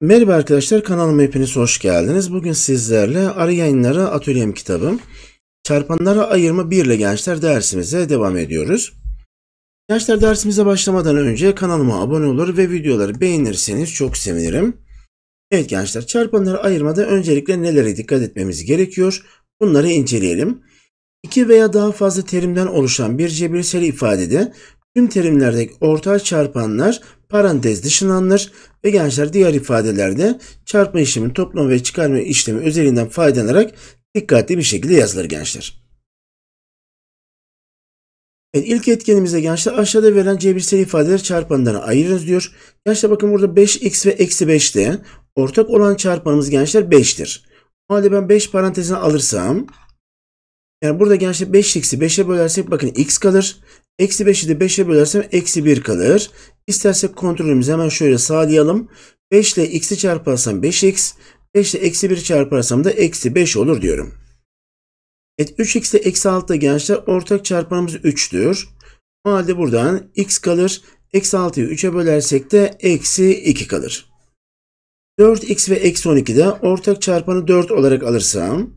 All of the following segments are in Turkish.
Merhaba arkadaşlar kanalıma hepiniz hoş geldiniz. Bugün sizlerle Arı Yayınları Atölyem kitabım Çarpanlara Ayırma 1 ile Gençler dersimize devam ediyoruz. Gençler dersimize başlamadan önce kanalıma abone olur ve videoları beğenirseniz çok sevinirim. Evet gençler çarpanları ayırmada öncelikle nelere dikkat etmemiz gerekiyor bunları inceleyelim. İki veya daha fazla terimden oluşan bir cebirsel ifadede tüm terimlerdeki ortak çarpanlar parantez dışına ve gençler diğer ifadelerde çarpma işlemin toplama ve çıkarma işlemi özelinden faydalanarak dikkatli bir şekilde yazılır gençler. Evet, ilk etkenimizde gençler aşağıda verilen cebirsel ifadeler çarpanlarına ayırınız diyor. Gençler bakın burada 5x ve eksi 5'te ortak olan çarpanımız gençler 5'tir. O halde ben 5 parantezine alırsam yani burada gençler 5x'i 5'e bölersek bakın x kalır. Eksi 5'i de 5'e bölersem eksi 1 kalır. İstersek kontrolümüzü hemen şöyle sağlayalım. 5 ile x'i çarparsam 5x. 5 ile eksi 1'i çarparsam da eksi 5 olur diyorum. Evet 3x ile eksi 6 da gençler ortak çarpanımız 3'tür. O halde buradan x kalır. Eksi 6'yı 3'e bölersek de eksi 2 kalır. 4x ve eksi 12'de ortak çarpanı 4 olarak alırsam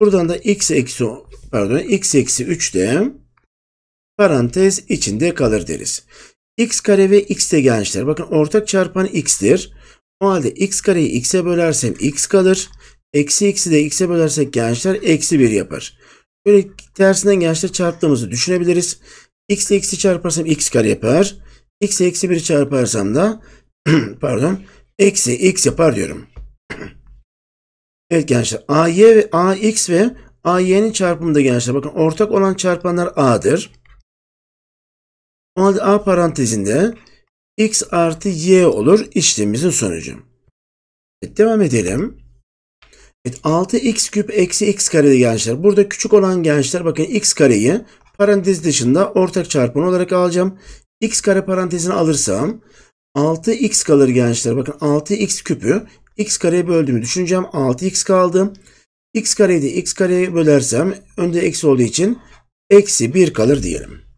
buradan da x eksi pardon x eksi 3 de parantez içinde kalır deriz. x kare ve x de gençler. Bakın ortak çarpan x'tir. O halde x kareyi x'e bölersem x kalır. Eksi x'i de x'e bölersek gençler eksi 1 yapar. Böyle tersinden gençler çarptığımızı düşünebiliriz. x ile x'i çarparsam x kare yapar. x ile eksi 1'i çarparsam da pardon eksi x yapar diyorum. evet gençler a y ve a x ve AY'nin çarpımı da gençler bakın ortak olan çarpanlar A'dır. O halde A parantezinde X artı Y olur işlemimizin sonucu. Evet, devam edelim. Evet, 6x küp eksi x kare gençler. Burada küçük olan gençler bakın x kareyi parantez dışında ortak çarpan olarak alacağım. x kare parantezini alırsam 6x kalır gençler. Bakın 6x küpü x kareye böldüğümü düşüneceğim. 6x kaldı x kareyi de x kareye bölersem önde eksi olduğu için eksi 1 kalır diyelim.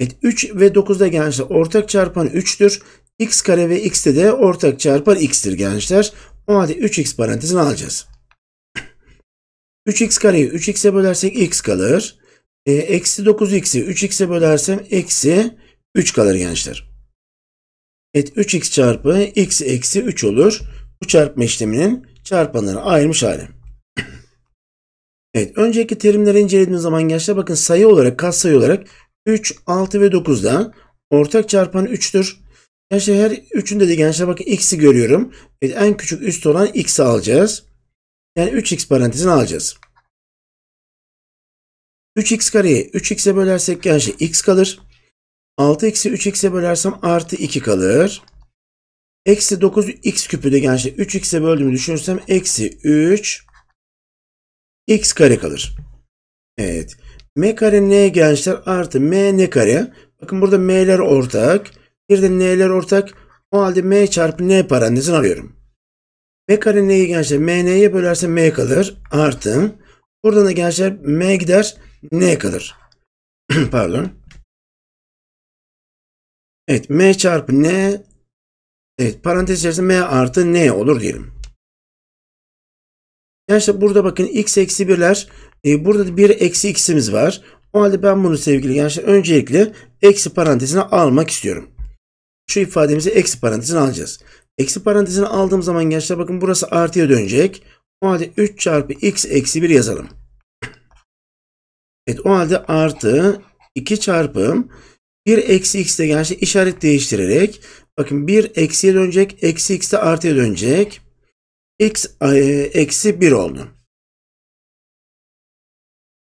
Evet 3 ve 9'da gençler ortak çarpan 3'tür. x kare ve x'te de ortak çarpan x'tir gençler. O halde 3x parantezini alacağız. 3x kareyi 3x'e bölersek x kalır. E, eksi 9x'i 3x'e bölersem eksi 3 kalır gençler. Evet 3x çarpı x eksi 3 olur bu çarpma işleminin çarpanlarına ayırmış hali. evet önceki terimleri incelediğimiz zaman gençler bakın sayı olarak katsayı olarak 3, 6 ve 9'da ortak çarpan 3'tür. Gençler her 3'ünde de gençler bakın x'i görüyorum. Evet, en küçük üst olan x'i alacağız. Yani 3x parantezini alacağız. 3x kareyi 3x'e bölersek gençler x kalır. 6x'i 3x'e bölersem artı 2 kalır. Eksi 9 x küpü de gençler 3x'e böldüğümü düşünürsem eksi 3 x kare kalır. Evet. m kare n gençler artı m n kare? Bakın burada m'ler ortak. Bir de n'ler ortak. O halde m çarpı n parantezini arıyorum. m kare n'yi gençler m n'ye bölersem m kalır. Artı. Buradan da gençler m gider n kalır. Pardon. Evet m çarpı n Evet parantez içerisinde m artı n olur diyelim. Yani burada bakın x eksi 1'ler e, burada da 1 eksi x'imiz var. O halde ben bunu sevgili gençler öncelikle eksi parantezine almak istiyorum. Şu ifademizi eksi parantezine alacağız. Eksi parantezine aldığım zaman gençler bakın burası artıya dönecek. O halde 3 çarpı x eksi 1 yazalım. Evet o halde artı 2 çarpı 1 eksi x de gençler işaret değiştirerek Bakın 1 eksiye dönecek. Eksi x de artıya dönecek. x e, eksi 1 oldu.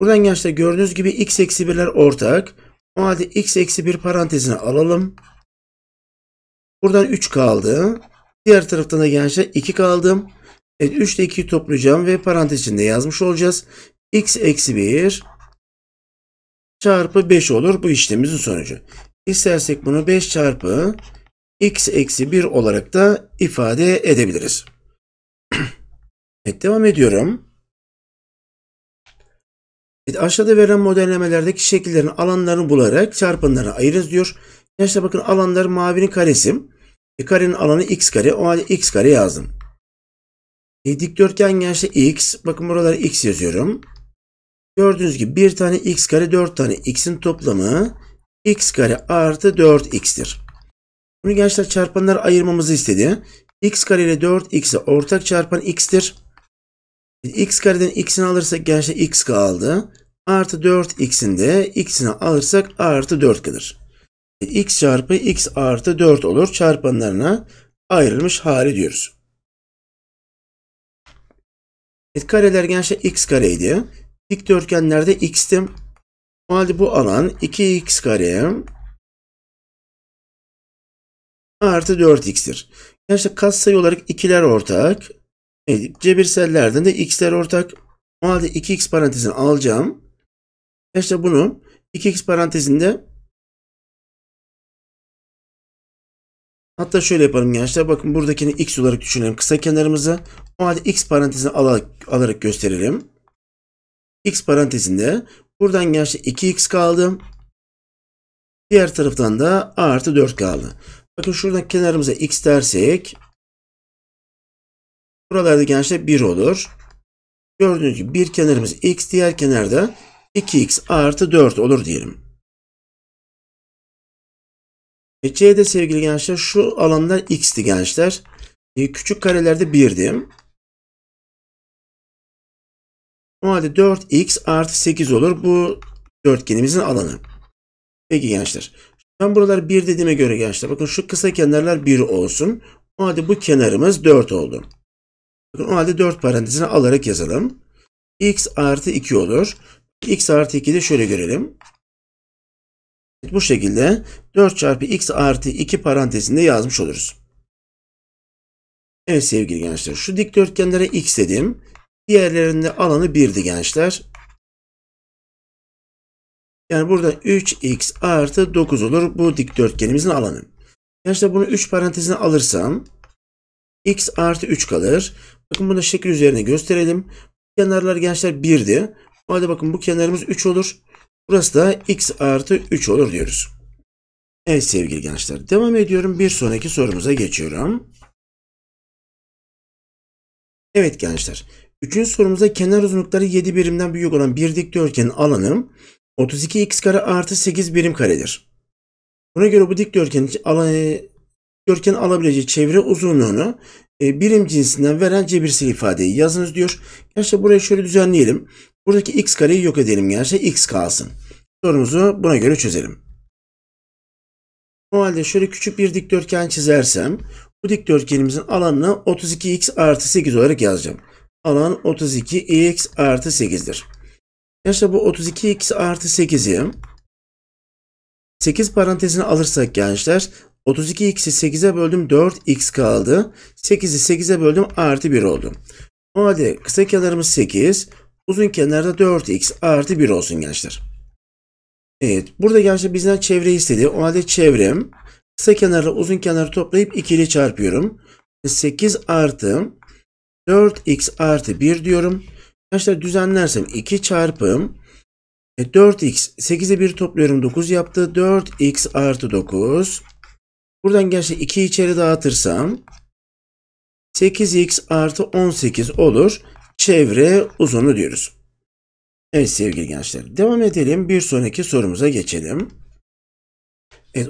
Buradan gençte gördüğünüz gibi x eksi 1'ler ortak. O halde x eksi 1 parantezine alalım. Buradan 3 kaldı. Diğer taraftan da gençte 2 kaldı. Evet 3 ile 2'yi toplayacağım ve parantez içinde yazmış olacağız. x eksi 1 çarpı 5 olur bu işlemimizin sonucu. İstersek bunu 5 çarpı x eksi 1 olarak da ifade edebiliriz. evet, devam ediyorum. Evet, aşağıda verilen modellemelerdeki şekillerin alanlarını bularak çarpanlarına ayırırız diyor. Gençler bakın alanlar mavinin karesi. E, karenin alanı x kare. O halde x kare yazdım. E, dikdörtgen gençler x. Bakın buralara x yazıyorum. Gördüğünüz gibi bir tane x kare 4 tane x'in toplamı x kare artı 4x'tir. Bunu gençler çarpanlar ayırmamızı istedi. x kare ile 4 x'e ortak çarpan x'tir. x kareden x'ini alırsak gençler x kaldı. Artı 4 x'in de x'ini alırsak artı 4 kalır. x çarpı x artı 4 olur. Çarpanlarına ayrılmış hali diyoruz. Evet, kareler gençler x kareydi. Dikdörtgenlerde x'tim. O halde bu alan 2x kare artı 4x'tir. Yani işte katsayı olarak ikiler ortak. Evet, cebirsellerden de x'ler ortak. O halde 2x parantezini alacağım. İşte bunu 2x parantezinde hatta şöyle yapalım gençler. Bakın buradakini x olarak düşünelim kısa kenarımızı. O halde x parantezini alarak, alarak gösterelim. x parantezinde buradan gençler 2x kaldı. Diğer taraftan da A artı 4 kaldı. Bakın şuradan kenarımıza x dersek buralarda gençler 1 olur. Gördüğünüz gibi bir kenarımız x diğer kenarda 2x artı 4 olur diyelim. E C'de sevgili gençler şu alanlar x'ti gençler. E, küçük karelerde 1'di. O halde 4x artı 8 olur. Bu dörtgenimizin alanı. Peki gençler. Ben buralar 1 dediğime göre gençler bakın şu kısa kenarlar 1 olsun. O halde bu kenarımız 4 oldu. Bakın o halde 4 parantezine alarak yazalım. x artı 2 olur. x artı 2'yi de şöyle görelim. Evet, bu şekilde 4 çarpı x artı 2 parantezinde yazmış oluruz. Evet sevgili gençler şu dikdörtgenlere x dedim. Diğerlerinde alanı 1'di gençler. Yani burada 3x artı 9 olur bu dikdörtgenimizin alanı. Gençler bunu 3 parantezine alırsam x artı 3 kalır. Bakın bunu şekil üzerine gösterelim. Bu kenarlar gençler 1'di. O bakın bu kenarımız 3 olur. Burası da x artı 3 olur diyoruz. Evet sevgili gençler devam ediyorum. Bir sonraki sorumuza geçiyorum. Evet gençler. Üçüncü sorumuzda kenar uzunlukları 7 birimden büyük olan bir dikdörtgenin alanı 32x kare artı 8 birim karedir. Buna göre bu dikdörtgenin e, dikdörtgen alabileceği çevre uzunluğunu e, birim cinsinden veren cebirsel ifadeyi yazınız diyor. Gerçi burayı şöyle düzenleyelim. Buradaki x kareyi yok edelim gerçi x kalsın. Sorumuzu buna göre çözelim. O halde şöyle küçük bir dikdörtgen çizersem bu dikdörtgenimizin alanını 32x artı 8 olarak yazacağım. Alan 32x artı 8'dir. Ya bu 32x artı 8'i 8 parantezini alırsak gençler 32x'i 8'e böldüm 4x kaldı. 8'i 8'e böldüm artı 1 oldu. O halde kısa kenarımız 8. Uzun kenarda 4x artı 1 olsun gençler. Evet. Burada gençler bizden çevre istedi. O halde çevrem kısa kenarla uzun kenarı toplayıp 2 ile çarpıyorum. 8 artı 4x artı 1 diyorum. Arkadaşlar düzenlersem 2 çarpım e, 4x 8'e 1 topluyorum 9 yaptı. 4x artı 9. Buradan gerçi 2 içeri dağıtırsam 8x artı 18 olur. Çevre uzunu diyoruz. Evet sevgili gençler devam edelim. Bir sonraki sorumuza geçelim. Evet,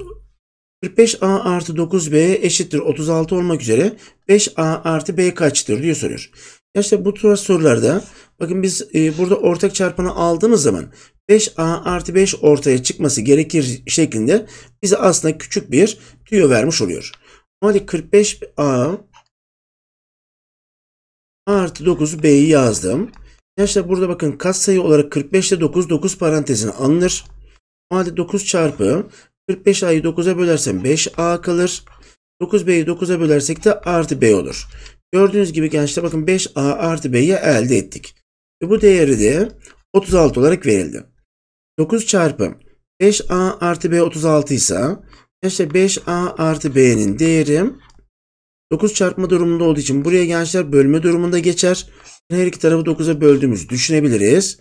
45a artı 9b eşittir 36 olmak üzere 5a artı b kaçtır diye soruyor. Gençler bu tür sorularda Bakın biz e, burada ortak çarpanı aldığımız zaman 5a artı 5 ortaya çıkması gerekir şeklinde bize aslında küçük bir tüyo vermiş oluyor. Hadi 45a artı 9 b'yi yazdım. Arkadaşlar burada bakın katsayı olarak 45 ile 9 9 parantezine alınır. O 9 çarpı 45a'yı 9'a bölersem 5a kalır. 9b'yi 9'a bölersek de artı b olur. Gördüğünüz gibi gençler bakın 5a artı b'yi elde ettik. Ve bu değeri de 36 olarak verildi. 9 çarpı 5a artı b 36 ise işte 5a artı b'nin değeri 9 çarpma durumunda olduğu için buraya gençler bölme durumunda geçer. Her iki tarafı 9'a böldüğümüzü düşünebiliriz.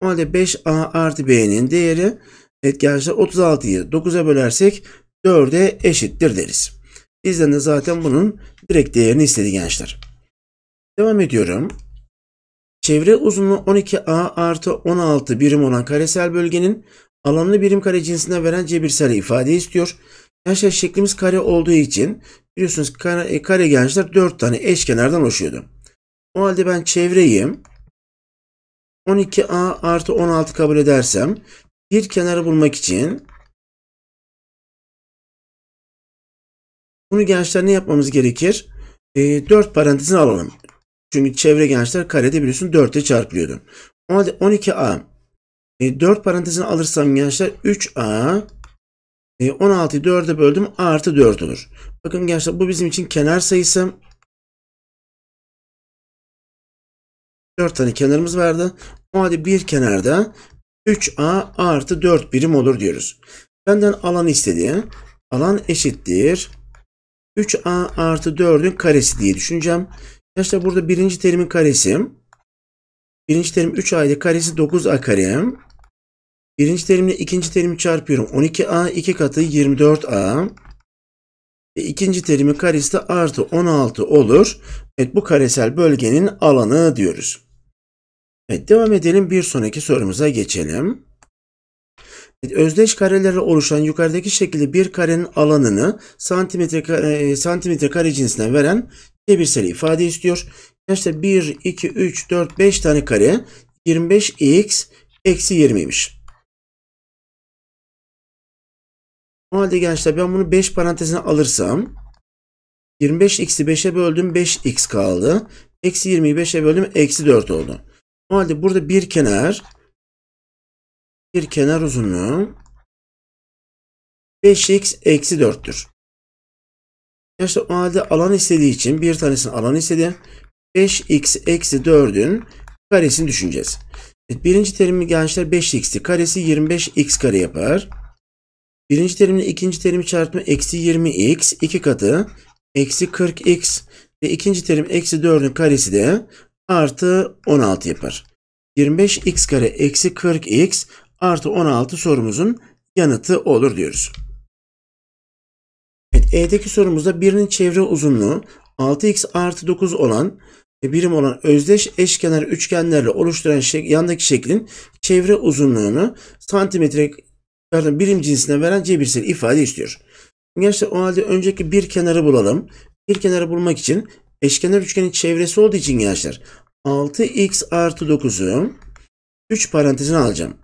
O halde 5a artı b'nin değeri evet gençler 36'yı 9'a bölersek 4'e eşittir deriz. Bizden de zaten bunun direkt değerini istedi gençler. Devam ediyorum. Çevre uzunluğu 12A artı 16 birim olan karesel bölgenin alanlı birim kare cinsine veren cebirsel ifade istiyor. Gençler şeklimiz kare olduğu için biliyorsunuz kare, e, kare gençler 4 tane eşkenardan oluşuyordu. O halde ben çevreyi 12A artı 16 kabul edersem bir kenarı bulmak için bunu gençler ne yapmamız gerekir? E, 4 parantezini alalım. Çünkü çevre gençler karede biliyorsun 4'e çarpılıyordu. 12A. E, 4 parantezini alırsam gençler 3A. E, 16'yı 4'e böldüm A artı 4 olur. Bakın gençler bu bizim için kenar sayısı. 4 tane kenarımız vardı. O halde bir kenarda 3A artı 4 birim olur diyoruz. Benden alan istediği alan eşittir. 3A artı 4'ün karesi diye düşüneceğim. Arkadaşlar burada birinci terimin karesi. Birinci terim 3a'ydı. Karesi 9a kare. Birinci terimle ikinci terimi çarpıyorum. 12a 2 katı 24a. E, ikinci terimin karesi de artı 16 olur. Evet bu karesel bölgenin alanı diyoruz. Evet devam edelim. Bir sonraki sorumuza geçelim. Evet, özdeş karelerle oluşan yukarıdaki şekilde bir karenin alanını santimetre kare, santimetre kare cinsine veren de bir seri ifade istiyor. Arkadaşlar 1, 2, 3, 4, 5 tane kare 25x eksi 20'ymiş. O halde gençler ben bunu 5 parantezine alırsam 25x'i 5'e böldüm 5x kaldı. Eksi 20'yi 5'e böldüm eksi 4 oldu. O halde burada bir kenar bir kenar uzunluğu 5x eksi 4'tür. Yaşlatmalarda alan istediği için bir tanesini alan istedi. 5x eksi 4'ün karesini düşüneceğiz. Evet, birinci terimi gençler 5x'ti. Karesi 25x kare yapar. Birinci terimle ikinci terimi çarpma eksi 20x. iki katı eksi 40x ve ikinci terim eksi 4'ün karesi de artı 16 yapar. 25x kare eksi 40x artı 16 sorumuzun yanıtı olur diyoruz. E'deki sorumuzda birinin çevre uzunluğu 6x artı 9 olan birim olan özdeş eşkenar üçgenlerle oluşturan şek yandaki şeklin çevre uzunluğunu santimetre pardon, birim cinsine veren cebirsel ifade istiyor. Gençler o halde önceki bir kenarı bulalım. Bir kenarı bulmak için eşkenar üçgenin çevresi olduğu için gençler 6x artı 9'u 3 parantezine alacağım.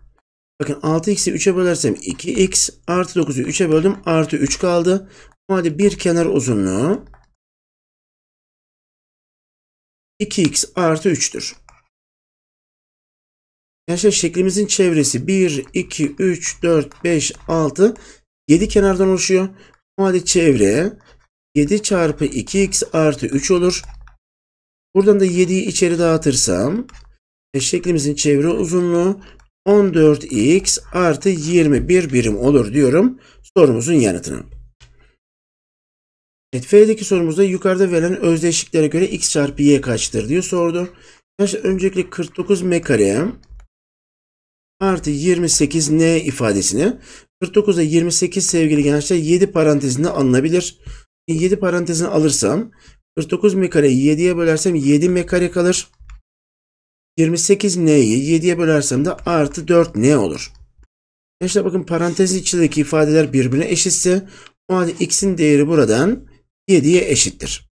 Bakın 6x'i 3'e bölersem 2x artı 9'u 3'e böldüm. Artı 3 kaldı. O halde bir kenar uzunluğu 2x artı 3'tür. Gençler şeklimizin çevresi 1, 2, 3, 4, 5, 6, 7 kenardan oluşuyor. O halde çevre 7 çarpı 2x artı 3 olur. Buradan da 7'yi içeri dağıtırsam e, şeklimizin çevre uzunluğu 14x artı 21 birim olur diyorum sorumuzun yanıtına. Evet, F'deki sorumuzda yukarıda verilen özdeşliklere göre x çarpı y kaçtır diye sordu. Arkadaşlar işte öncelikle 49 m kare artı 28 n ifadesini 49'a 28 sevgili gençler 7 parantezinde alınabilir. 7 parantezini alırsam 49 m kareyi 7'ye bölersem 7 m kare kalır. 28n'yi 7'ye bölersem de artı 4n olur. E işte bakın parantez içindeki ifadeler birbirine eşitse o halde x'in değeri buradan 7'ye eşittir.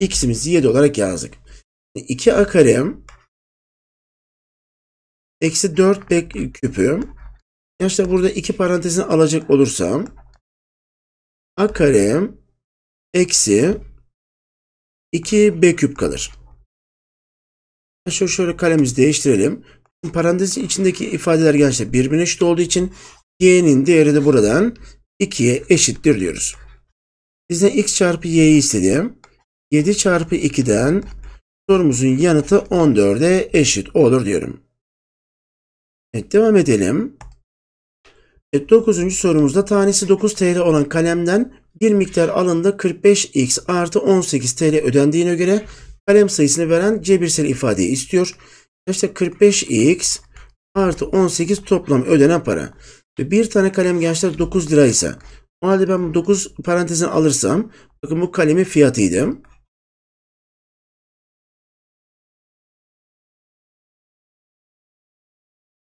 x'imizi 7 olarak yazdık. 2a karem eksi 4 b küpü ya e işte burada iki parantezini alacak olursam a karem eksi 2 b küp kalır. Şöyle, şöyle kalemizi değiştirelim. Parantezin içindeki ifadeler gençler birbirine eşit olduğu için y'nin değeri de buradan 2'ye eşittir diyoruz. Bizden x çarpı y'yi istedim. 7 çarpı 2'den sorumuzun yanıtı 14'e eşit olur diyorum. Evet devam edelim. Evet, 9. sorumuzda tanesi 9 TL olan kalemden bir miktar alında 45x artı 18 TL ödendiğine göre kalem sayısını veren cebirsel ifadeyi istiyor. İşte 45x artı 18 toplam ödenen para. ve Bir tane kalem gençler 9 liraysa o halde ben bu 9 parantezini alırsam bakın bu kalemin fiyatıydı.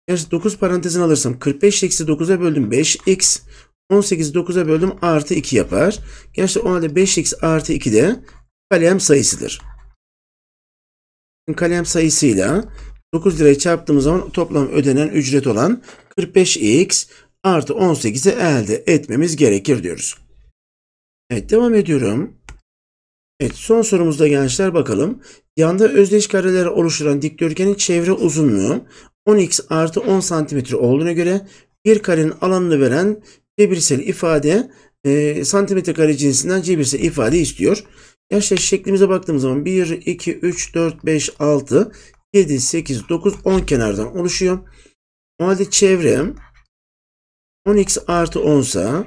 Gerçi 9 parantezini alırsam 45 eksi 9'a böldüm 5x 18 9'a böldüm artı 2 yapar. Gerçi o halde 5x artı 2 de kalem sayısıdır kalem sayısıyla 9 lirayı çarptığımız zaman toplam ödenen ücret olan 45x artı 18'i elde etmemiz gerekir diyoruz. Evet devam ediyorum. Evet son sorumuzda gençler bakalım. Yanda özdeş kareler oluşturan dikdörtgenin çevre uzunluğu 10x artı 10 santimetre olduğuna göre bir karenin alanını veren cebirsel ifade e, santimetre kare cinsinden cebirsel ifade istiyor. Gençler şeklimize baktığımız zaman 1, 2, 3, 4, 5, 6, 7, 8, 9, 10 kenardan oluşuyor. O halde çevrem 10x artı 10 sa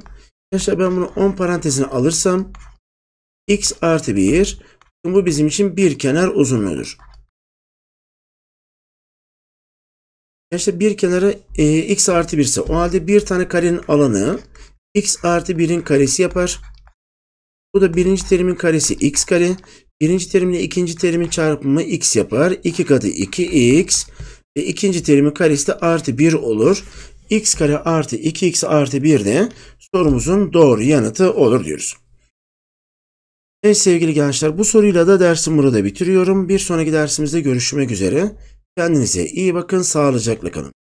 Gençler ben bunu 10 parantezine alırsam x artı 1 bu bizim için bir kenar uzunluğudur. Gençler bir kenara e, x artı 1 ise o halde bir tane karenin alanı x artı 1'in karesi yapar. Bu da birinci terimin karesi x kare. Birinci terimle ikinci terimin çarpımı x yapar. 2 katı 2x. Ve ikinci terimin karesi de artı 1 olur. x kare artı 2x artı 1 de sorumuzun doğru yanıtı olur diyoruz. Evet sevgili gençler bu soruyla da dersim burada bitiriyorum. Bir sonraki dersimizde görüşmek üzere. Kendinize iyi bakın, sağlıcakla kalın.